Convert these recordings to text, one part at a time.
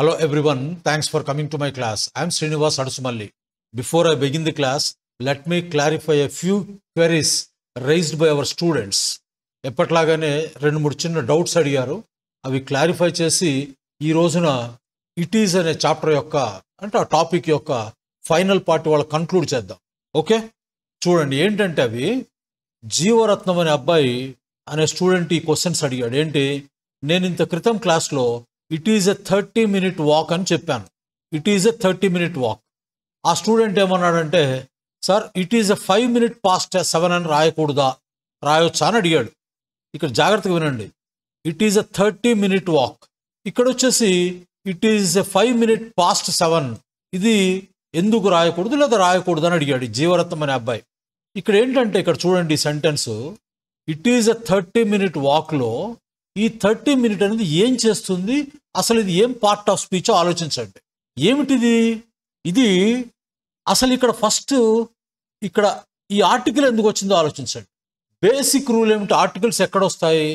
Hello everyone, thanks for coming to my class. I am Srinivas Adusumalli. Before I begin the class, let me clarify a few queries raised by our students. ఎప్పట్లాగానే రెండు మూడు చిన్న doubts అడిగారు అవి clarify చేసి ఈ రోజున it is అనే చాప్టర్ యొక్క అంటే ఆ టాపిక్ యొక్క ఫైనల్ పార్ట్ వాళ్ళు కన్క్లూడ్ చేద్దాం ఓకే చూడండి ఏంటంటే అవి జీవరత్నం అనే అబ్బాయి అనే స్టూడెంట్ ఈ క్వశ్చన్స్ అడిగాడు ఏంటి నేను ఇంత క్రితం క్లాస్లో it is a thirty minute walk అని చెప్పాను it is a thirty minute walk ఆ స్టూడెంట్ ఏమన్నాడంటే sir it is a five minute past seven అని రాయకూడదా రాయొచ్చా అని అడిగాడు ఇక్కడ జాగ్రత్తగా వినండి it is a thirty minute walk ఇక్కడ వచ్చేసి it is a five minute past seven ఇది ఎందుకు రాయకూడదు లేదా రాయకూడదు అని అడిగాడు జీవరత్నం అనే అబ్బాయి ఇక్కడ ఏంటంటే ఇక్కడ చూడండి sentence it is a thirty minute వాక్లో ఈ థర్టీ మినిట్ అనేది ఏం చేస్తుంది అసలు ఇది ఏం పార్ట్ ఆఫ్ స్పీచ్ ఆలోచించండి ఏమిటిది ఇది అసలు ఇక్కడ ఫస్ట్ ఇక్కడ ఈ ఆర్టికల్ ఎందుకు వచ్చిందో ఆలోచించండి బేసిక్ రూల్ ఏమిటి ఆర్టికల్స్ ఎక్కడ వస్తాయి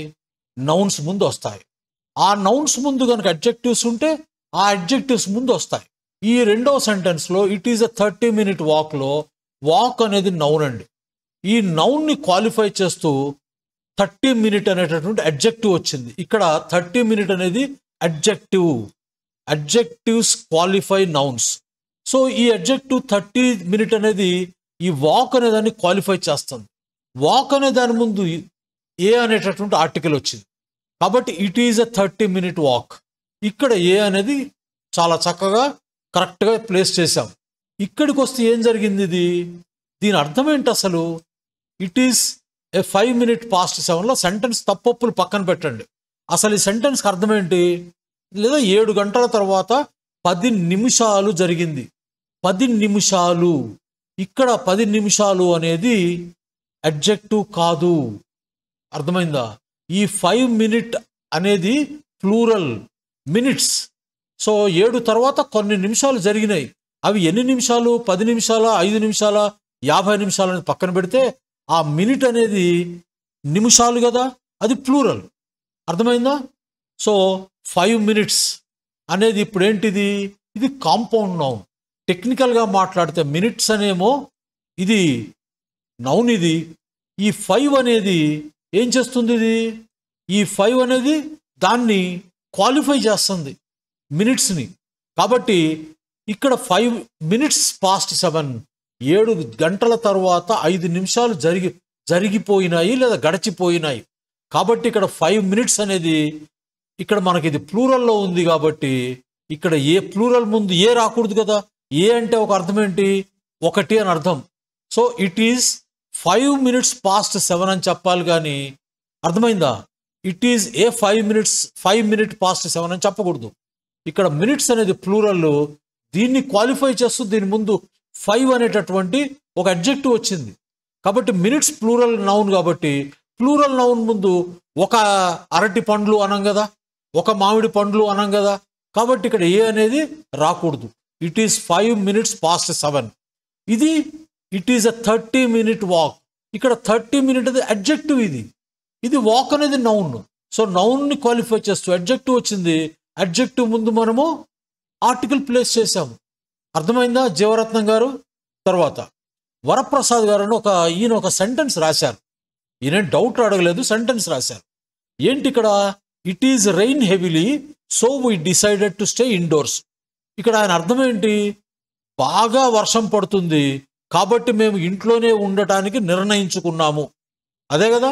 నౌన్స్ ముందు వస్తాయి ఆ నౌన్స్ ముందు కనుక అడ్జెక్టివ్స్ ఉంటే ఆ అడ్జెక్టివ్స్ ముందు వస్తాయి ఈ రెండో సెంటెన్స్లో it is a thirty minute వాక్లో వాక్ అనేది నౌన్ అండి ఈ నౌన్ని క్వాలిఫై చేస్తూ థర్టీ మినిట్ అనేటటువంటి అడ్జెక్టివ్ వచ్చింది ఇక్కడ థర్టీ మినిట్ అనేది adjective adjectives qualify nouns so ఈ అడ్జెక్టివ్ థర్టీ మినిట్ అనేది ఈ వాక్ అనే దాన్ని క్వాలిఫై చేస్తుంది వాక్ అనే దాని ముందు ఏ అనేటటువంటి ఆర్టికల్ వచ్చింది కాబట్టి it is a thirty minute walk ఇక్కడ ఏ అనేది చాలా చక్కగా కరెక్ట్గా ప్లేస్ చేశాం ఇక్కడికి వస్తే ఏం జరిగింది ఇది దీని అర్థం ఏంటి అసలు it is a five minute past సెవెన్లో సెంటెన్స్ తప్పప్పులు పక్కన పెట్టండి అసలు ఈ సెంటెన్స్కి అర్థం ఏంటి లేదా ఏడు గంటల తర్వాత పది నిమిషాలు జరిగింది పది నిమిషాలు ఇక్కడ పది నిమిషాలు అనేది అడ్జెక్టివ్ కాదు అర్థమైందా ఈ ఫైవ్ మినిట్ అనేది ఫ్లూరల్ మినిట్స్ సో ఏడు తర్వాత కొన్ని నిమిషాలు జరిగినాయి అవి ఎన్ని నిమిషాలు పది నిమిషాల ఐదు నిమిషాల యాభై నిమిషాలు పక్కన పెడితే ఆ మినిట్ అనేది నిమిషాలు కదా అది ప్లూరల్ అర్థమైందా సో ఫైవ్ మినిట్స్ అనేది ఇప్పుడు ఏంటిది ఇది కాంపౌండ్ నౌన్ టెక్నికల్గా మాట్లాడితే మినిట్స్ అనేమో ఇది నౌన్ ఇది ఈ ఫైవ్ అనేది ఏం చేస్తుంది ఇది ఈ ఫైవ్ అనేది దాన్ని క్వాలిఫై చేస్తుంది మినిట్స్ని కాబట్టి ఇక్కడ ఫైవ్ మినిట్స్ పాస్ట్ సెవెన్ ఏడు గంటల తర్వాత ఐదు నిమిషాలు జరిగి జరిగిపోయినాయి లేదా గడిచిపోయినాయి కాబట్టి ఇక్కడ ఫైవ్ మినిట్స్ అనేది ఇక్కడ మనకి ఇది ప్లూరల్లో ఉంది కాబట్టి ఇక్కడ ఏ ప్లూరల్ ముందు ఏ రాకూడదు కదా ఏ అంటే ఒక అర్థం ఏంటి ఒకటి అని అర్థం so it is five minutes past seven అని చెప్పాలి కానీ అర్థమైందా it is a five minutes five minute past seven అని చెప్పకూడదు ఇక్కడ మినిట్స్ అనేది ప్లూరల్ దీన్ని క్వాలిఫై చేస్తూ దీని ముందు ఫైవ్ అనేటటువంటి ఒక అడ్జెక్టివ్ వచ్చింది కాబట్టి మినిట్స్ ప్లూరల్ నౌన్ కాబట్టి ప్లూరల్ నౌన్ ముందు ఒక అరటి పండ్లు అనం కదా ఒక మామిడి పండ్లు అనం కదా కాబట్టి ఇక్కడ ఏ అనేది రాకూడదు it is five minutes past seven ఇది it is a thirty minute walk ఇక్కడ థర్టీ మినిట్ అది అడ్జెక్టివ్ ఇది ఇది వాక్ అనేది నౌన్ సో నౌన్ని క్వాలిఫై చేస్తూ అడ్జెక్టివ్ వచ్చింది అడ్జెక్టివ్ ముందు మనము ఆర్టికల్ ప్లేస్ చేసాము అర్థమైందా జీవరత్నం గారు తర్వాత వరప్రసాద్ గారు ఒక ఈయన ఒక సెంటెన్స్ రాశారు ఈయన డౌట్ అడగలేదు సెంటెన్స్ రాశారు ఏంటి ఇక్కడ it is rain heavily so we decided to stay indoors ఇక్కడ ఆయన అర్థం ఏంటి బాగా వర్షం పడుతుంది కాబట్టి మేము ఇంట్లోనే ఉండటానికి నిర్ణయించుకున్నాము అదే కదా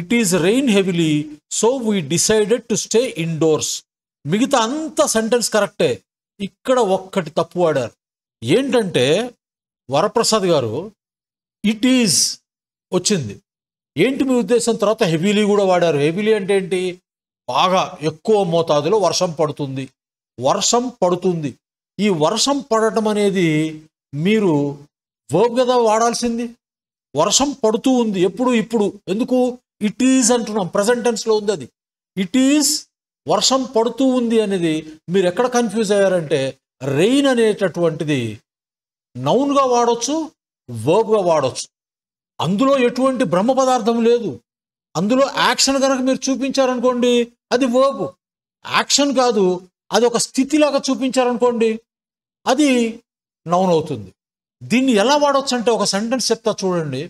it is rain heavily so we decided to stay indoors మిగతా అంత సెంటెన్స్ కరెక్టే ఇక్కడ ఒక్కటి తప్పు ఆడారు ఏంటంటే వరప్రసాద్ గారు ఇట్ ఈజ్ వచ్చింది ఏంటి మీ ఉద్దేశం తర్వాత హెవీలీ కూడా వాడారు హెవీలీ అంటే ఏంటి బాగా ఎక్కువ మోతాదులో వర్షం పడుతుంది వర్షం పడుతుంది ఈ వర్షం పడటం అనేది మీరు వర్బ్ కదా వాడాల్సింది వర్షం పడుతూ ఉంది ఎప్పుడు ఇప్పుడు ఎందుకు ఇట్ ఈజ్ అంటున్నాం ప్రజెంట్ టెన్స్లో ఉంది అది ఇట్ ఈజ్ వర్షం పడుతూ ఉంది అనేది మీరు ఎక్కడ కన్ఫ్యూజ్ అయ్యారంటే రెయిన్ అనేటటువంటిది నౌన్గా వాడవచ్చు వర్బ్గా వాడవచ్చు అందులో ఎటువంటి బ్రహ్మ పదార్థం లేదు అందులో యాక్షన్ కనుక మీరు చూపించారనుకోండి అది వర్బ్ యాక్షన్ కాదు అది ఒక స్థితిలాగా చూపించారనుకోండి అది నౌన్ అవుతుంది దీన్ని ఎలా వాడవచ్చు అంటే ఒక సెంటెన్స్ చెప్తా చూడండి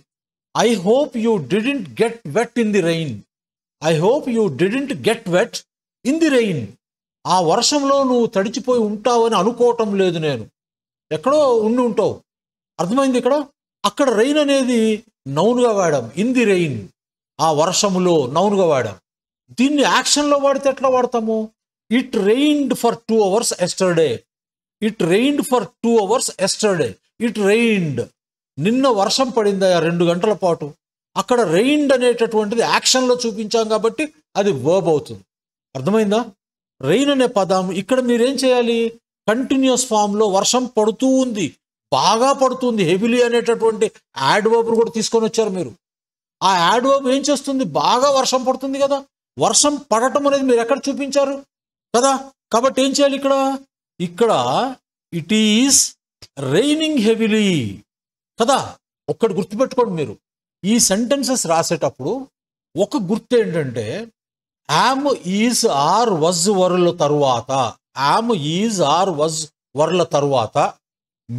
I hope you didn't get wet in the rain I hope you didn't get wet in the rain ఆ వర్షంలో నువ్వు తడిచిపోయి ఉంటావని అనుకోవటం లేదు నేను ఎక్కడో ఉండి ఉంటావు అర్థమైంది ఇక్కడ అక్కడ రెయిన్ అనేది నౌన్గా వాడాం ఇన్ ది రెయిన్ ఆ వర్షములో నౌన్గా వాడాం దీన్ని యాక్షన్లో వాడితే ఎట్లా వాడతాము it rained for two hours yesterday it rained for two hours yesterday it rained నిన్న వర్షం పడింది ఆ రెండు గంటల పాటు అక్కడ రెయిన్డ్ అనేటటువంటిది యాక్షన్లో చూపించాం కాబట్టి అది వర్బ్ అవుతుంది అర్థమైందా రెయిన్ అనే పదం ఇక్కడ మీరేం చేయాలి కంటిన్యూస్ ఫామ్లో వర్షం పడుతూ ఉంది బాగా పడుతుంది హెవీలీ అనేటటువంటి యాడ్ వర్బ్ను కూడా తీసుకొని వచ్చారు మీరు ఆ యాడ్ వర్బ్ ఏం చేస్తుంది బాగా వర్షం పడుతుంది కదా వర్షం పడటం అనేది మీరు ఎక్కడ చూపించారు కదా కాబట్టి ఏం చేయాలి ఇక్కడ ఇక్కడ ఇట్ ఈస్ రెయినింగ్ హెవీలీ కదా ఒక్కటి గుర్తుపెట్టుకోండి మీరు ఈ సెంటెన్సెస్ రాసేటప్పుడు ఒక గుర్తు ఏంటంటే ఆమ్ ఈజ్ ఆర్ వజ్ వరుల తరువాత ఆమ్ ఈజ్ ఆర్ వజ్ వరుల తరువాత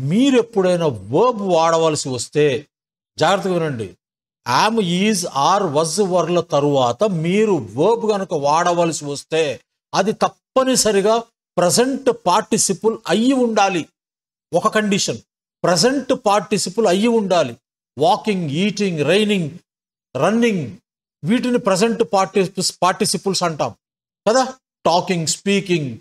మీరు ఎప్పుడైనా వర్బ్ వాడవలసి వస్తే జాగ్రత్తగా వినండి ఆమ్ ఈజ్ ఆర్ వజ్ వర్ల తరువాత మీరు వర్బ్ కనుక వాడవలసి వస్తే అది తప్పనిసరిగా ప్రజెంట్ పార్టిసిపుల్ అయ్యి ఉండాలి ఒక కండిషన్ ప్రజెంట్ పార్టిసిపుల్ అయ్యి ఉండాలి వాకింగ్ ఈటింగ్ రైనింగ్ రన్నింగ్ వీటిని ప్రజెంట్ పార్టి పార్టిసిపుల్స్ అంటాం కదా టాకింగ్ స్పీకింగ్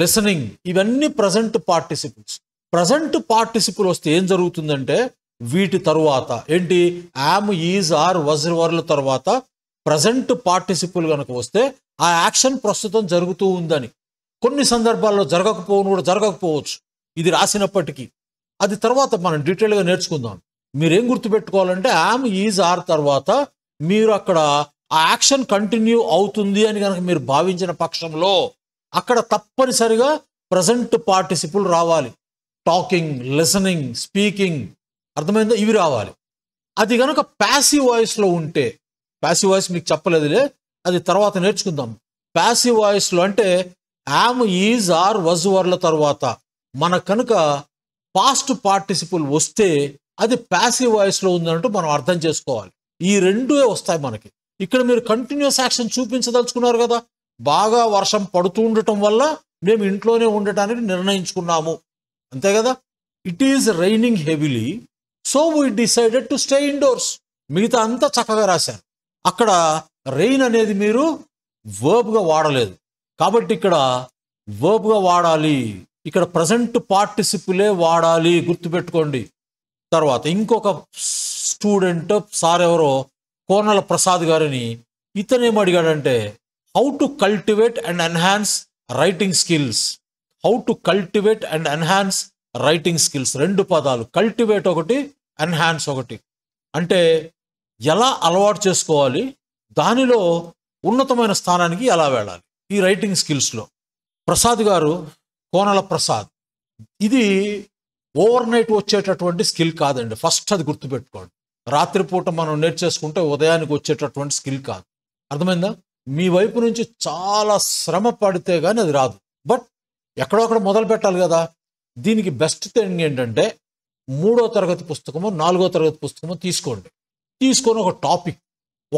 లిసనింగ్ ఇవన్నీ ప్రజెంట్ పార్టిసిపుల్స్ ప్రజెంట్ పార్టిసిపుల్ వస్తే ఏం జరుగుతుందంటే వీటి తరువాత ఏంటి యామ్ ఈజ్ ఆర్ వజ్రవర్ల తర్వాత ప్రజెంట్ పార్టిసిపుల్ కనుక వస్తే ఆ యాక్షన్ ప్రస్తుతం జరుగుతూ ఉందని కొన్ని సందర్భాల్లో జరగకపోవడం కూడా జరగకపోవచ్చు ఇది రాసినప్పటికీ అది తర్వాత మనం డీటెయిల్గా నేర్చుకుందాం మీరేం గుర్తుపెట్టుకోవాలంటే యామ్ ఈజ్ ఆర్ తర్వాత మీరు అక్కడ ఆ యాక్షన్ కంటిన్యూ అవుతుంది అని కనుక మీరు భావించిన పక్షంలో అక్కడ తప్పనిసరిగా ప్రజెంట్ పార్టిసిపుల్ రావాలి టాకింగ్ లిసనింగ్ స్పీకింగ్ అర్థమైందో ఇవి రావాలి అది కనుక ప్యాసివ్ వాయిస్లో ఉంటే ప్యాసివ్ వాయిస్ మీకు చెప్పలేదులే అది తర్వాత నేర్చుకుందాం ప్యాసివ్ వాయిస్లో అంటే యామ్ ఈజ్ ఆర్ వజ్ వర్ల తర్వాత మన కనుక పాస్ట్ పార్టిసిపుల్ వస్తే అది ప్యాసివ్ వాయిస్లో ఉందంటూ మనం అర్థం చేసుకోవాలి ఈ రెండూ వస్తాయి మనకి ఇక్కడ మీరు కంటిన్యూస్ యాక్షన్ చూపించదలుచుకున్నారు కదా బాగా వర్షం పడుతూ ఉండటం వల్ల మేము ఇంట్లోనే ఉండటానికి నిర్ణయించుకున్నాము అంతే కదా it is raining heavily so we decided to stay indoors మిగతా అంతా చక్కగా రాశారు అక్కడ రెయిన్ అనేది మీరు వర్బ్గా వాడలేదు కాబట్టి ఇక్కడ వర్బ్గా వాడాలి ఇక్కడ ప్రజెంట్ పార్టిసిపులే వాడాలి గుర్తుపెట్టుకోండి తర్వాత ఇంకొక స్టూడెంట్ సార్ ఎవరో కోనల ప్రసాద్ గారిని ఇతనేం అడిగాడంటే how to cultivate and enhance writing skills how to cultivate and enhance writing skills రెండు పదాలు కల్టివేట్ ఒకటి ఎన్హాన్స్ ఒకటి అంటే ఎలా అలవాటు చేసుకోవాలి దానిలో ఉన్నతమైన స్థానానికి ఎలా వెళ్ళాలి ఈ రైటింగ్ స్కిల్స్లో ప్రసాద్ గారు కోనల ప్రసాద్ ఇది ఓవర్ నైట్ వచ్చేటటువంటి స్కిల్ కాదండి ఫస్ట్ అది గుర్తుపెట్టుకోండి రాత్రిపూట మనం నేర్చేసుకుంటే ఉదయానికి వచ్చేటటువంటి స్కిల్ కాదు అర్థమైందా మీ వైపు నుంచి చాలా శ్రమ పడితే కానీ అది రాదు బట్ ఎక్కడొక్కడ మొదలు పెట్టాలి కదా దీనికి బెస్ట్ థింగ్ ఏంటంటే మూడో తరగతి పుస్తకము నాలుగో తరగతి పుస్తకము తీసుకోండి తీసుకొని ఒక టాపిక్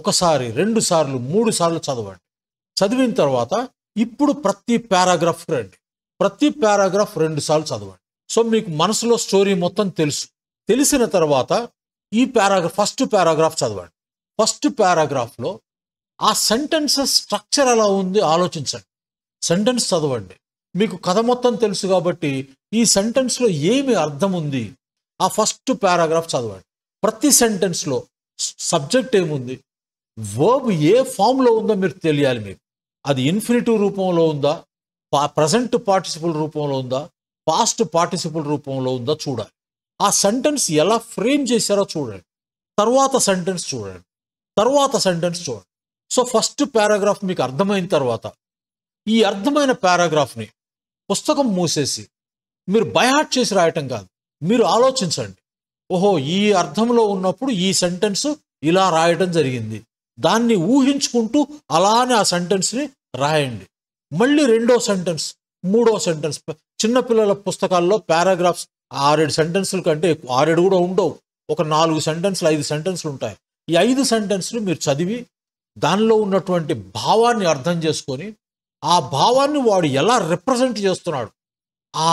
ఒకసారి రెండు సార్లు మూడు సార్లు చదవండి చదివిన తర్వాత ఇప్పుడు ప్రతి పారాగ్రాఫ్ రండి ప్రతి పారాగ్రాఫ్ రెండు సార్లు చదవండి సో మీకు మనసులో స్టోరీ మొత్తం తెలుసు తెలిసిన తర్వాత ఈ పారాగ్రాఫ్ ఫస్ట్ పారాగ్రాఫ్ చదవండి ఫస్ట్ పారాగ్రాఫ్లో ఆ సెంటెన్సెస్ స్ట్రక్చర్ ఎలా ఉంది ఆలోచించండి సెంటెన్స్ చదవండి మీకు కథ మొత్తం తెలుసు కాబట్టి ఈ సెంటెన్స్లో ఏమి అర్థం ఉంది ఆ ఫస్ట్ పారాగ్రాఫ్ చదవండి ప్రతి సెంటెన్స్లో సబ్జెక్ట్ ఏముంది వర్బ్ ఏ ఫామ్లో ఉందో మీరు తెలియాలి మీకు అది ఇన్ఫినిటివ్ రూపంలో ఉందా ప్రజెంట్ పార్టిసిపల్ రూపంలో ఉందా పాస్ట్ పార్టిసిపల్ రూపంలో ఉందా చూడాలి ఆ సెంటెన్స్ ఎలా ఫ్రేమ్ చేశారో చూడండి తర్వాత సెంటెన్స్ చూడండి తర్వాత సెంటెన్స్ చూడండి సో ఫస్ట్ పారాగ్రాఫ్ మీకు అర్థమైన తర్వాత ఈ అర్థమైన పారాగ్రాఫ్ని పుస్తకం మూసేసి మీరు బైహార్ట్ చేసి రాయటం కాదు మీరు ఆలోచించండి ఓహో ఈ అర్థంలో ఉన్నప్పుడు ఈ సెంటెన్స్ ఇలా రాయటం జరిగింది దాన్ని ఊహించుకుంటూ అలానే ఆ సెంటెన్స్ని రాయండి మళ్ళీ రెండో సెంటెన్స్ మూడో సెంటెన్స్ చిన్నపిల్లల పుస్తకాల్లో పారాగ్రాఫ్స్ ఆరేడు సెంటెన్సుల కంటే ఆరేడు కూడా ఉండవు ఒక నాలుగు సెంటెన్స్లు ఐదు సెంటెన్స్లు ఉంటాయి ఈ ఐదు సెంటెన్స్లు మీరు చదివి దానిలో ఉన్నటువంటి భావాన్ని అర్థం చేసుకొని ఆ భావాన్ని వాడు ఎలా రిప్రజెంట్ చేస్తున్నాడు ఆ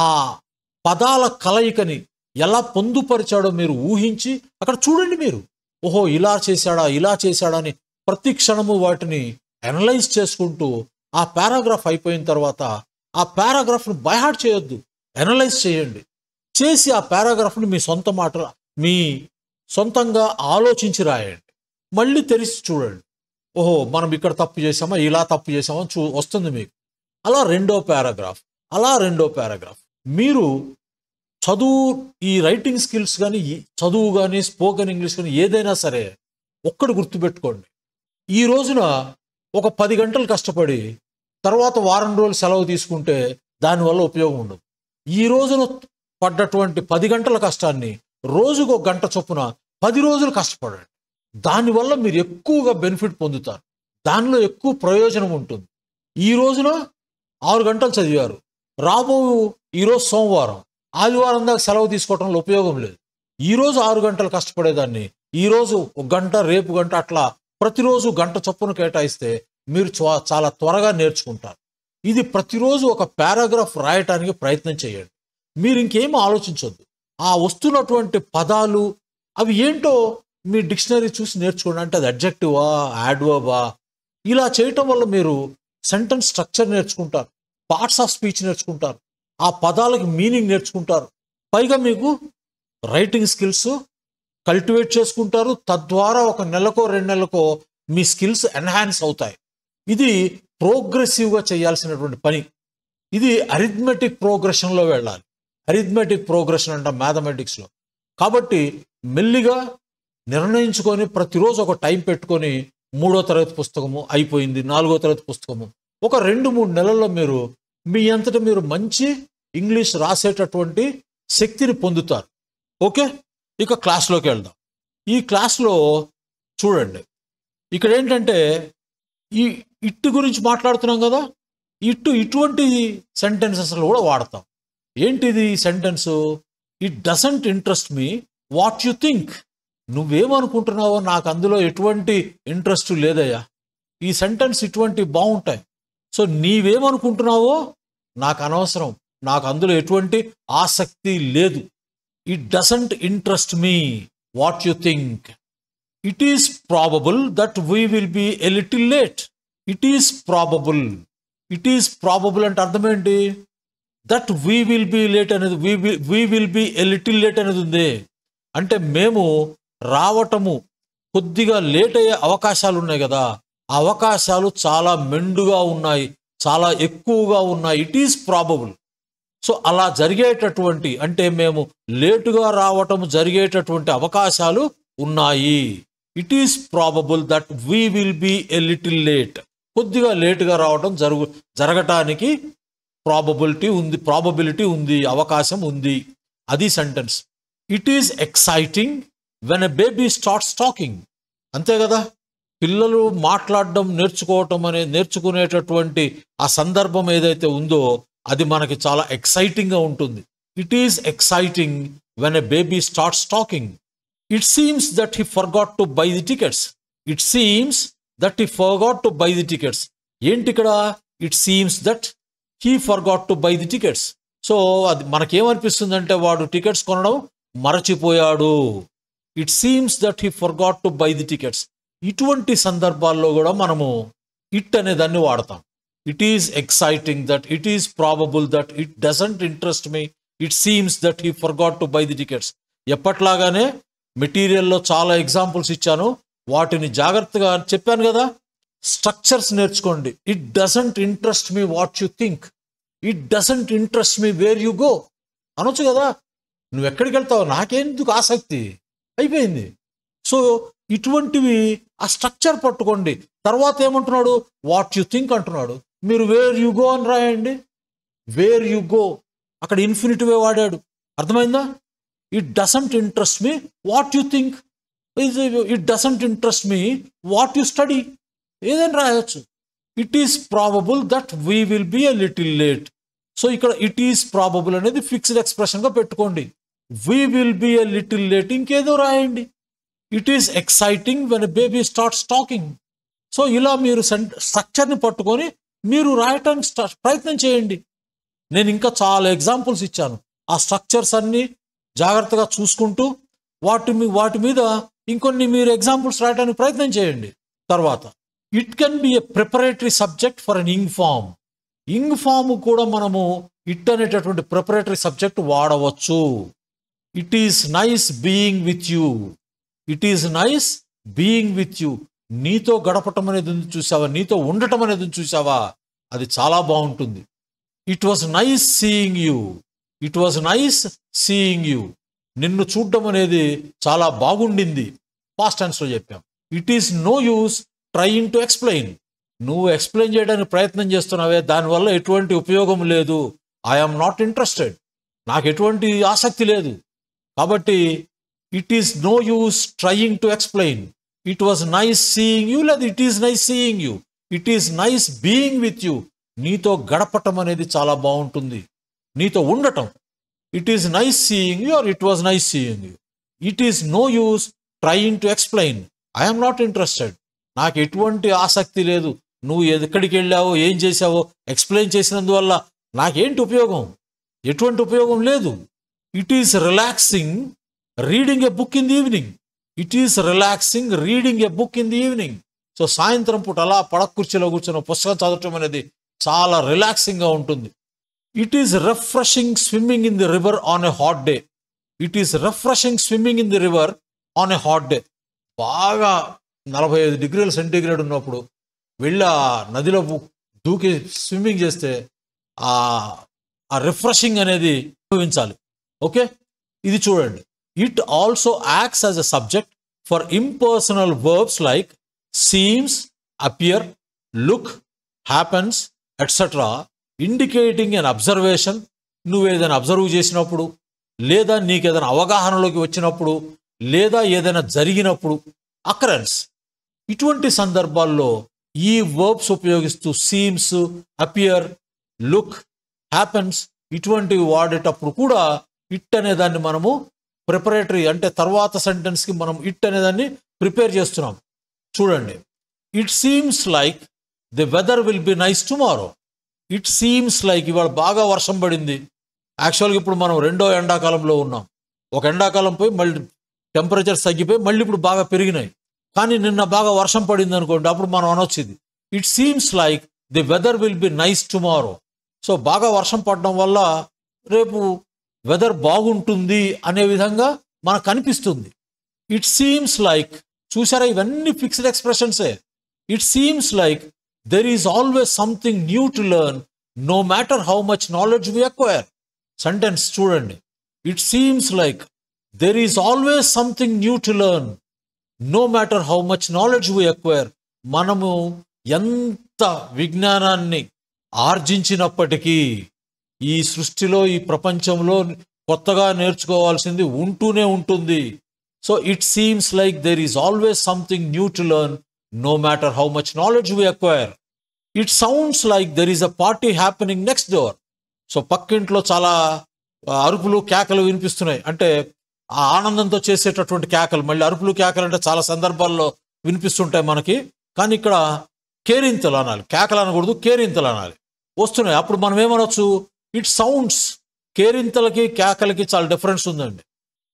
పదాల కలయికని ఎలా పొందుపరిచాడో మీరు ఊహించి అక్కడ చూడండి మీరు ఓహో ఇలా చేశాడా ఇలా చేశాడా అని ప్రతి క్షణము వాటిని అనలైజ్ చేసుకుంటూ ఆ పారాగ్రాఫ్ అయిపోయిన తర్వాత ఆ పారాగ్రాఫ్ను బైహార్ట్ చేయొద్దు అనలైజ్ చేయండి చేసి ఆ పారాగ్రాఫ్ని మీ సొంత మాట మీ సొంతంగా ఆలోచించి రాయండి మళ్ళీ తెలిసి చూడండి ఓహో మనం ఇక్కడ తప్పు చేసామా ఇలా తప్పు చేసామా చూ వస్తుంది మీకు అలా రెండో పారాగ్రాఫ్ అలా రెండో పారాగ్రాఫ్ మీరు చదువు ఈ రైటింగ్ స్కిల్స్ కానీ చదువు కానీ స్పోకెన్ ఇంగ్లీష్ కానీ ఏదైనా సరే ఒక్కడు గుర్తుపెట్టుకోండి ఈ రోజున ఒక పది గంటలు కష్టపడి తర్వాత వారం రోజులు సెలవు తీసుకుంటే దానివల్ల ఉపయోగం ఉండదు ఈ రోజున పడ్డటువంటి పది గంటల కష్టాన్ని రోజుకు ఒక గంట చొప్పున పది రోజులు కష్టపడండి దానివల్ల మీరు ఎక్కువగా బెనిఫిట్ పొందుతారు దానిలో ఎక్కువ ప్రయోజనం ఉంటుంది ఈ రోజున ఆరు గంటలు చదివారు రాబో ఈరోజు సోమవారం ఆదివారం దాకా సెలవు తీసుకోవటంలో ఉపయోగం లేదు ఈరోజు ఆరు గంటలు కష్టపడేదాన్ని ఈరోజు ఒక గంట రేపు గంట అట్లా ప్రతిరోజు గంట చొప్పున కేటాయిస్తే మీరు చాలా త్వరగా నేర్చుకుంటారు ఇది ప్రతిరోజు ఒక పారాగ్రాఫ్ రాయటానికి ప్రయత్నం చేయండి మీరు ఇంకేం ఆలోచించొద్దు ఆ వస్తున్నటువంటి పదాలు అవి ఏంటో మీ డిక్షనరీ చూసి నేర్చుకోండి అంటే అది అడ్జెక్టివా యాడ్వర్బా ఇలా చేయటం వల్ల మీరు సెంటెన్స్ స్ట్రక్చర్ నేర్చుకుంటారు పార్ట్స్ ఆఫ్ స్పీచ్ నేర్చుకుంటారు ఆ పదాలకి మీనింగ్ నేర్చుకుంటారు పైగా మీకు రైటింగ్ స్కిల్స్ కల్టివేట్ చేసుకుంటారు తద్వారా ఒక నెలకో రెండు నెలలకో మీ స్కిల్స్ ఎన్హాన్స్ అవుతాయి ఇది ప్రోగ్రెసివ్గా చేయాల్సినటువంటి పని ఇది అరిథ్మెటిక్ ప్రోగ్రెషన్లో వెళ్ళాలి అరిథ్మెటిక్ ప్రోగ్రెషన్ అంట మ్యాథమెటిక్స్లో కాబట్టి మెల్లిగా నిర్ణయించుకొని ప్రతిరోజు ఒక టైం పెట్టుకొని మూడో తరగతి పుస్తకము అయిపోయింది నాలుగో తరగతి పుస్తకము ఒక రెండు మూడు నెలల్లో మీరు మీ అంతట మీరు మంచి ఇంగ్లీష్ రాసేటటువంటి శక్తిని పొందుతారు ఓకే ఇక క్లాస్లోకి వెళ్దాం ఈ క్లాస్లో చూడండి ఇక్కడ ఏంటంటే ఈ ఇట్టు గురించి మాట్లాడుతున్నాం కదా ఇట్టు ఇటువంటి సెంటెన్సెస్లో కూడా వాడతాం ఏంటిది ఈ sentence it doesn't interest me what you think నువ్వేమనుకుంటున్నావో నాకు అందులో ఎటువంటి ఇంట్రెస్ట్ లేదయ్యా ఈ సెంటెన్స్ ఇటువంటి బాగుంటాయి సో నీవేమనుకుంటున్నావో నాకు అనవసరం నాకు అందులో ఎటువంటి ఆసక్తి లేదు it doesn't interest me what you think it is probable that we will be a little late it is probable it is probable అంటే అర్థమేంటి that we will be late అనేది we will be a little late అనేది ఉంది అంటే మేము రావటము కొద్దిగా late అయ్యే అవకాశాలు ఉన్నాయి కదా అవకాశాలు చాలా మెండుగా ఉన్నాయి చాలా ఎక్కువగా ఉన్నాయి ఇట్ ఈస్ ప్రాబబుల్ సో అలా జరిగేటటువంటి అంటే మేము లేటుగా రావటం జరిగేటటువంటి అవకాశాలు ఉన్నాయి it is probable that we will be a little late కొద్దిగా లేటుగా రావడం జరుగు జరగటానికి ప్రాబబిలిటీ ఉంది ప్రాబబిలిటీ ఉంది అవకాశం ఉంది అది sentence it is exciting when a baby starts talking అంతే కదా పిల్లలు మాట్లాడడం నేర్చుకోవటం అనే నేర్చుకునేటటువంటి ఆ సందర్భం ఏదైతే ఉందో అది మనకి చాలా ఎక్సైటింగ్గా ఉంటుంది it is exciting when a baby starts talking it seems that he forgot to buy the tickets it seems that he forgot to buy the tickets ఏంటి ఇక్కడ it seems that he forgot to buy the tickets so అది మనకేమనిపిస్తుందంటే వాడు tickets కొనడం మరచిపోయాడు it seems that he forgot to buy the tickets ఇటువంటి సందర్భాల్లో కూడా మనము ఇట్ అనే దాన్ని వాడతాం it is exciting that it is probable that it doesn't interest me it seems that he forgot to buy the tickets ఎప్పట్లాగానే మెటీరియల్లో చాలా ఎగ్జాంపుల్స్ ఇచ్చాను వాటిని జాగ్రత్తగా చెప్పాను కదా స్ట్రక్చర్స్ నేర్చుకోండి it doesn't interest me what you think it doesn't interest me where you go అనొచ్చు కదా నువ్వు ఎక్కడికి వెళ్తావు నాకేందుకు ఆసక్తి అయిపోయింది సో ఇటువంటివి ఆ స్ట్రక్చర్ పట్టుకోండి తర్వాత ఏమంటున్నాడు వాట్ యు థింక్ అంటున్నాడు మీరు వేర్ యు గో అని రాయండి వేర్ యు గో అక్కడ ఇన్ఫినిటివే వాడాడు అర్థమైందా it doesn't interest me what you think it doesn't interest me what you study ఏదైనా రాయొచ్చు it is probable that we will be a little late so ఇక్కడ it is probable అనేది fixed ఎక్స్ప్రెషన్గా పెట్టుకోండి we will be a little late ఇంకేదో రాయండి it is exciting when baby starts talking so ఇలా మీరు స్ట్రక్చర్ని పట్టుకొని మీరు రాయటానికి ప్రయత్నం చేయండి నేను ఇంకా చాలా ఎగ్జాంపుల్స్ ఇచ్చాను ఆ స్ట్రక్చర్స్ అన్నీ జాగ్రత్తగా చూసుకుంటూ వాటి వాటి మీద ఇంకొన్ని మీరు ఎగ్జాంపుల్స్ రాయటానికి ప్రయత్నం చేయండి తర్వాత it can be a preparatory subject for an ing form ing form కూడా మనము ఇట్ అనేటటువంటి ప్రిపరేటరీ సబ్జెక్ట్ వాడవచ్చు it is nice being with you it is nice being with you నీతో గడపటం అనేది చూసావా నీతో ఉండటం అనేది చూసావా అది చాలా బాగుంటుంది it was nice seeing you it was nice seeing you నిన్ను చూడడం అనేది చాలా బాగుండింది పాస్ట్ టెన్స్లో చెప్పాం it is no use trying to explain నువ్వు ఎక్స్ప్లెయిన్ చేయడానికి ప్రయత్నం చేస్తున్నావే దానివల్ల ఎటువంటి ఉపయోగం లేదు ఐఎమ్ నాట్ ఇంట్రెస్టెడ్ నాకు ఎటువంటి ఆసక్తి లేదు కాబట్టి it is no use trying to explain it was nice seeing you లేదు it is nice seeing you it is nice being with you నీతో గడపటం అనేది చాలా బాగుంటుంది నీతో ఉండటం it is nice seeing you or it was nice seeing you it is no use trying to explain I'm not interested నాకు ఎటువంటి ఆసక్తి లేదు నువ్వు ఎక్కడికి వెళ్ళావో ఏం చేశావో ఎక్స్ప్లెయిన్ చేసినందువల్ల నాకేంటి ఉపయోగం ఎటువంటి ఉపయోగం లేదు it is relaxing reading a book in the evening it is relaxing reading a book in the evening so సాయంత్రం పూట అలా పడకుర్చీలో కూర్చొని పుస్తకం చదవటం అనేది చాలా రిలాక్సింగ్గా ఉంటుంది it is refreshing swimming in the river on a hot day it is refreshing swimming in the river on a hot day బాగా నలభై ఐదు డిగ్రీల సెంటీగ్రేడ్ ఉన్నప్పుడు వెళ్ళి ఆ నదిలో దూకి స్విమ్మింగ్ చేస్తే ఆ ఆ రిఫ్రెషింగ్ అనేది అనుభవించాలి ఓకే ఇది చూడండి it also acts as a subject for impersonal verbs like seems appear look happens etcetera indicating an observation నువ్వు ఏదైనా అబ్జర్వ్ చేసినప్పుడు లేదా నీకు ఏదైనా అవగాహనలోకి వచ్చినప్పుడు లేదా ఏదైనా జరిగినప్పుడు అకరెన్స్ ఇటువంటి సందర్భాల్లో ఈ వర్బ్స్ ఉపయోగిస్తూ సీమ్స్ అపియర్ లుక్ హ్యాపెన్స్ ఇటువంటివి వాడేటప్పుడు కూడా ఇట్ అనే దాన్ని మనము ప్రిపరేటరీ అంటే తర్వాత సెంటెన్స్కి మనం ఇట్ అనే దాన్ని ప్రిపేర్ చేస్తున్నాం చూడండి it seems like the weather will be nice tomorrow it seems like ఇవాళ బాగా వర్షం పడింది యాక్చువల్గా ఇప్పుడు మనం రెండో ఎండాకాలంలో ఉన్నాం ఒక ఎండాకాలం పోయి మళ్ళీ టెంపరేచర్ తగ్గిపోయి మళ్ళీ ఇప్పుడు బాగా పెరిగినాయి కానీ నిన్న బాగా వర్షం పడింది అనుకోండి అప్పుడు మనం అనొచ్చింది it seems like the weather will be nice tomorrow so బాగా వర్షం పడడం వల్ల రేపు వెదర్ బాగుంటుంది అనే విధంగా మనకు కనిపిస్తుంది ఇట్ సీమ్స్ లైక్ చూసారా ఇవన్నీ ఫిక్స్డ్ ఎక్స్ప్రెషన్సే it seems like there is always something new to learn no matter how much knowledge we acquire sentence చూడండి it seems like there is always something new to learn no matter how much knowledge we acquire మనము ఎంత విజ్ఞానాన్ని ఆర్జించినప్పటికీ ఈ సృష్టిలో ఈ ప్రపంచంలో కొత్తగా నేర్చుకోవాల్సింది ఉంటూనే ఉంటుంది so it seems like there is always something new to learn no matter how much knowledge we acquire it sounds like there is a party happening next door so పక్కింట్లో చాలా అరుపులు కేకలు వినిపిస్తున్నాయి అంటే ఆ ఆనందంతో చేసేటటువంటి కేకలు మళ్ళీ అరుపులు కేకలు అంటే చాలా సందర్భాల్లో వినిపిస్తుంటాయి మనకి కానీ ఇక్కడ కేరింతలు అనాలి కేకలు అనకూడదు కేరింతలు అనాలి వస్తున్నాయి అప్పుడు మనం ఏమనొచ్చు ఇట్ సౌండ్స్ కేరింతలకి కేకలకి చాలా డిఫరెన్స్ ఉందండి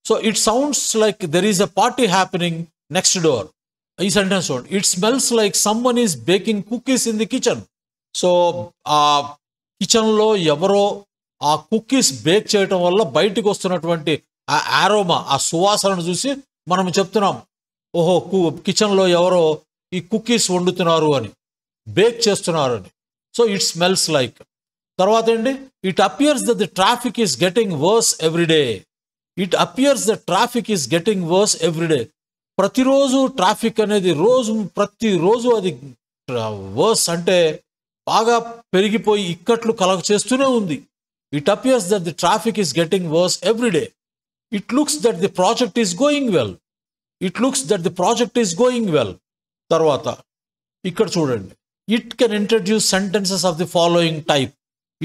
so it sounds like there is a party happening next door ఈ సెంటెన్స్ చూడండి it smells like someone is baking cookies in the kitchen so ఆ కిచెన్లో ఎవరో ఆ కుక్కీస్ బేక్ చేయటం వల్ల బయటకు వస్తున్నటువంటి ఆ ఆరోమా ఆ సువాసనను చూసి మనం చెప్తున్నాం ఓహో కిచెన్లో ఎవరో ఈ కుకీస్ వండుతున్నారు అని బేక్ చేస్తున్నారు అని సో ఇట్ స్మెల్స్ లైక్ తర్వాత ఏంటి it appears the the traffic is getting worse every day it appears the traffic is getting worse every day ప్రతిరోజు ట్రాఫిక్ అనేది రోజు ప్రతిరోజు అది వర్స్ అంటే బాగా పెరిగిపోయి ఇక్కట్లు కలగ చేస్తూనే ఉంది it appears the the traffic is getting worse every day it looks that the project is going well it looks that the project is going well తర్వాత ఇక్కడ చూడండి it can introduce sentences of the following type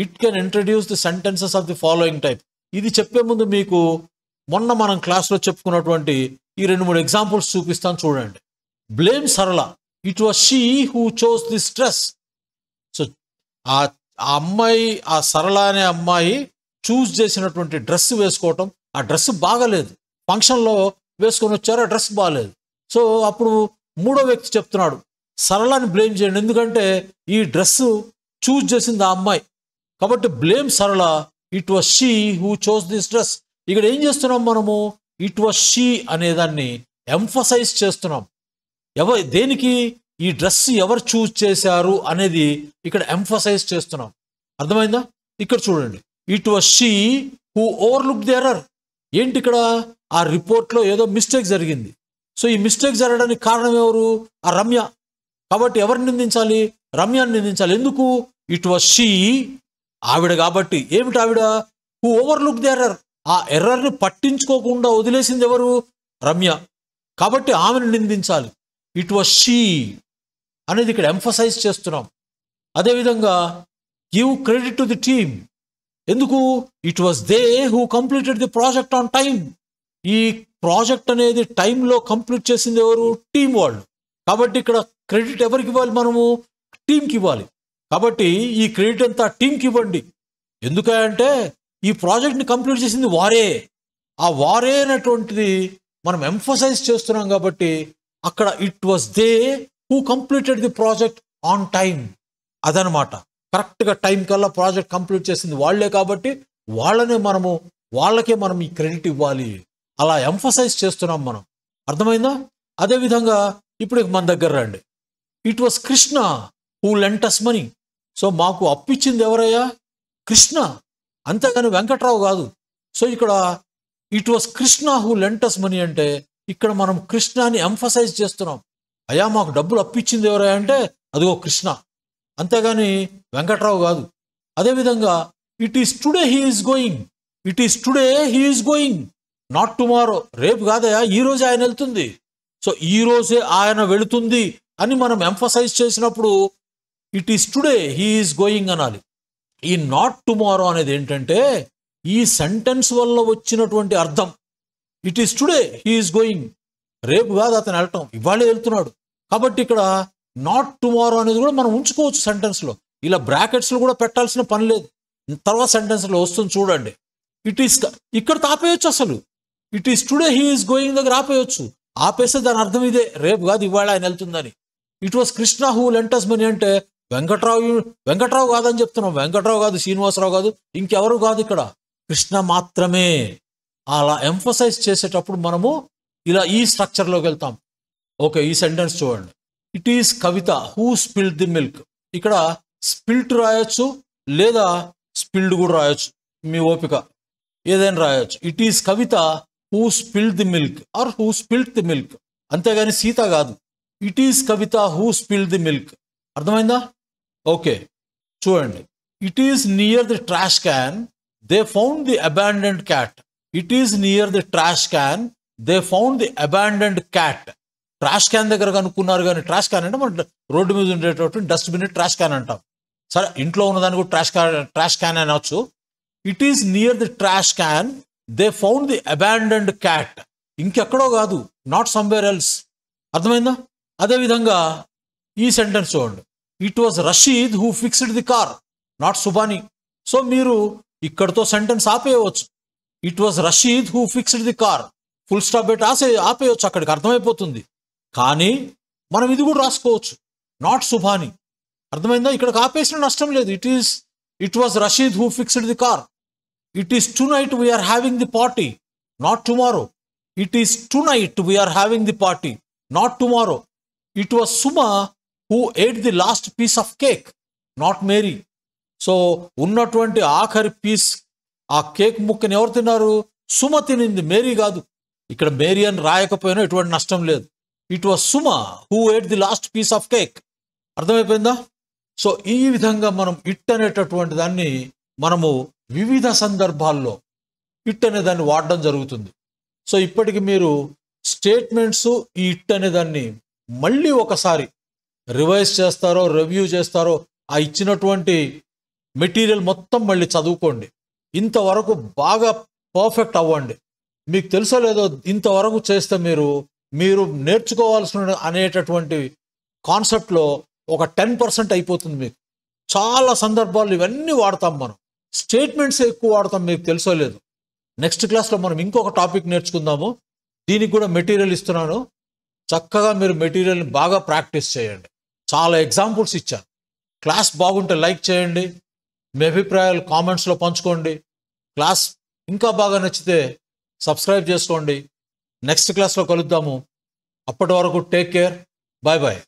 it can introduce the sentences of the following type ఇది చెప్పే ముందు మీకు మొన్న మనం క్లాస్లో చెప్పుకున్నటువంటి ఈ రెండు మూడు ఎగ్జాంపుల్స్ చూపిస్తాను చూడండి blame Sarala it was she who chose the stress so ఆ అమ్మాయి ఆ సరళ అనే అమ్మాయి చూస్ చేసినటువంటి డ్రెస్ వేసుకోవటం ఆ డ్రెస్ బాగలేదు ఫంక్షన్లో వేసుకొని వచ్చారు ఆ డ్రెస్ బాగలేదు సో అప్పుడు మూడో వ్యక్తి చెప్తున్నాడు సరళాన్ని బ్లేమ్ చేయండి ఎందుకంటే ఈ డ్రెస్సు చూజ్ చేసింది ఆ అమ్మాయి కాబట్టి blame Sarala it was she who chose this dress ఇక్కడ ఏం చేస్తున్నాం మనము ఇట్ వాజ్ షీ అనేదాన్ని ఎంఫసైజ్ చేస్తున్నాం ఎవ దేనికి ఈ డ్రెస్ ఎవరు చూజ్ చేశారు అనేది ఇక్కడ ఎంఫసైజ్ చేస్తున్నాం అర్థమైందా ఇక్కడ చూడండి it was she who overlook the error ఏంటి ఇక్కడ ఆ రిపోర్ట్లో ఏదో మిస్టేక్ జరిగింది సో ఈ మిస్టేక్ జరగడానికి కారణం ఎవరు ఆ రమ్య కాబట్టి ఎవరిని నిందించాలి రమ్యాన్ని నిందించాలి ఎందుకు ఇట్ వాజ్ షీ ఆవిడ కాబట్టి ఏమిటి ఆవిడ హూ ఓవర్లుక్ ది ఎర్రర్ ఆ ఎర్రర్ని పట్టించుకోకుండా వదిలేసింది ఎవరు రమ్య కాబట్టి ఆమెను నిందించాలి ఇట్ వాజ్ షీ అనేది ఇక్కడ ఎంఫసైజ్ చేస్తున్నాం అదేవిధంగా give credit to the team ఎందుకు it was they who completed the project on time ఈ ప్రాజెక్ట్ అనేది టైంలో కంప్లీట్ చేసింది ఎవరు టీం వాళ్ళు కాబట్టి ఇక్కడ క్రెడిట్ ఎవరికి ఇవ్వాలి మనము టీంకి ఇవ్వాలి కాబట్టి ఈ క్రెడిట్ అంతా టీంకి ఇవ్వండి ఎందుకంటే ఈ ప్రాజెక్ట్ని కంప్లీట్ చేసింది వారే ఆ వారే అనేటువంటిది మనం ఎంఫసైజ్ చేస్తున్నాం కాబట్టి అక్కడ it was they who completed the project on time అదనమాట కరెక్ట్గా టైం కల్లా ప్రాజెక్ట్ కంప్లీట్ చేసింది వాళ్లే కాబట్టి వాళ్ళనే మనము వాళ్ళకే మనం ఈ క్రెడిట్ ఇవ్వాలి అలా ఎంఫసైజ్ చేస్తున్నాం మనం అర్థమైందా అదేవిధంగా ఇప్పుడు మన దగ్గర రండి it was Krishna who lent us money so మాకు అప్పిచ్చింది ఎవరయ్యా కృష్ణ అంతేగాని వెంకట్రావు కాదు సో ఇక్కడ it was Krishna who lent us money అంటే ఇక్కడ మనం కృష్ణాని ఎంఫసైజ్ చేస్తున్నాం అయ్యా మాకు డబ్బులు అప్పిచ్చింది ఎవరయ్యా అంటే అదిగో కృష్ణ అంతేగాని వెంకట్రావు కాదు అదేవిధంగా it is today he is going it is today he is going not tomorrow రేపు కాదయా రోజే ఆయన వెళ్తుంది సో ఈరోజే ఆయన వెళుతుంది అని మనం ఎంఫసైజ్ చేసినప్పుడు it is today he is going అనాలి ఈ నాట్ టుమారో అనేది ఏంటంటే ఈ సెంటెన్స్ వల్ల వచ్చినటువంటి అర్థం it is today he is going రేపు కాదు అతను వెళ్ళటం ఇవాళే వెళ్తున్నాడు కాబట్టి ఇక్కడ నాట్ టుమారో అనేది కూడా మనం ఉంచుకోవచ్చు సెంటెన్స్లో ఇలా బ్రాకెట్స్లో కూడా పెట్టాల్సిన పని లేదు తర్వాత సెంటెన్స్లో వస్తుంది చూడండి ఇట్ ఈస్ ఇక్కడ తాపేయచ్చు అసలు it is today he is going దగ్గర ఆపేయచ్చు ఆపేస్తే దాని అర్థం ఇదే రేపు కాదు ఇవాళ ఆయన వెళ్తుందని it was Krishna who lent us money అంటే వెంకట్రావు వెంకట్రావు కాదని చెప్తున్నాం వెంకట్రావు కాదు శ్రీనివాసరావు కాదు ఇంకెవరు కాదు ఇక్కడ కృష్ణ మాత్రమే అలా ఎంఫసైజ్ చేసేటప్పుడు మనము ఇలా ఈ స్ట్రక్చర్లోకి వెళ్తాం ఓకే ఈ సెంటెన్స్ చూడండి it Kavitha who spill the milk इक स्पील रायचु लेदा स्पील रायचु मी ओपिक एदेन रायचु it Kavitha who spill the milk or who spill the milk अंत का सीता का it Kavitha who spill the मिल अर्थम ओके चूँ it near the trash can they found the abandoned cat it near the trash can they found the abandoned cat trash can దగ్గర కనుక్కున్నారు కానీ trash can అంటే మనం రోడ్డు మీద ఉండేటటువంటి డస్ట్బిన్ ట్రాష్ క్యాన్ అంటాం సరే ఇంట్లో ఉన్నదాన్ని కూడా ట్రాష్ క్యాన్ ట్రాష్ క్యాన్ అనవచ్చు it is near the trash can they found the abandoned cat ఇంకెక్కడో కాదు నాట్ సమ్వేర్ ఎల్స్ అర్థమైందా అదేవిధంగా ఈ సెంటెన్స్ చూడండి it was Rashid who fixed the car not Subhani so మీరు ఇక్కడతో సెంటెన్స్ ఆపేయవచ్చు it was Rashid who fixed the car full stop పెట్టి ఆసే ఆపేయచ్చు అక్కడికి అర్థమైపోతుంది కానీ మనం ఇది కూడా రాసుకోవచ్చు నాట్ సుభాని అర్థమైందా ఇక్కడ ఆపేసిన నష్టం లేదు it is it was Rashid who fixed the car it is tonight we are having the party not tomorrow it is tonight we are having the party not tomorrow it was Suma who ate the last piece of cake not Mary so ఉన్నటువంటి ఆఖరి piece ఆ cake ముక్కని ఎవరు తిన్నారు సుమ తినింది Mary కాదు ఇక్కడ Mary అని రాయకపోయినా ఎటువంటి నష్టం లేదు it was Suma who ate the last piece of cake అర్థమైపోయిందా సో ఈ విధంగా మనం ఇట్ అనేటటువంటి దాన్ని మనము వివిధ సందర్భాల్లో ఇట్ అనే దాన్ని వాడడం జరుగుతుంది సో ఇప్పటికి మీరు స్టేట్మెంట్స్ ఈ ఇట్ అనే దాన్ని మళ్ళీ ఒకసారి రివైజ్ చేస్తారో రివ్యూ చేస్తారో ఆ ఇచ్చినటువంటి మెటీరియల్ మొత్తం మళ్ళీ చదువుకోండి ఇంతవరకు బాగా పర్ఫెక్ట్ అవ్వండి మీకు తెలుసో లేదో ఇంతవరకు చేస్తే మీరు మీరు నేర్చుకోవాల్సిన అనేటటువంటి కాన్సెప్ట్లో ఒక టెన్ పర్సెంట్ అయిపోతుంది మీకు చాలా సందర్భాలు ఇవన్నీ వాడతాం మనం స్టేట్మెంట్స్ ఎక్కువ వాడతాం మీకు తెలుసో లేదు నెక్స్ట్ క్లాస్లో మనం ఇంకొక టాపిక్ నేర్చుకుందాము దీనికి కూడా మెటీరియల్ ఇస్తున్నాను చక్కగా మీరు మెటీరియల్ని బాగా ప్రాక్టీస్ చేయండి చాలా ఎగ్జాంపుల్స్ ఇచ్చాను క్లాస్ బాగుంటే లైక్ చేయండి మీ అభిప్రాయాలు కామెంట్స్లో పంచుకోండి క్లాస్ ఇంకా బాగా నచ్చితే సబ్స్క్రైబ్ చేసుకోండి నెక్స్ట్ క్లాస్లో కలుద్దాము అప్పటి వరకు టేక్ కేర్ బాయ్ బాయ్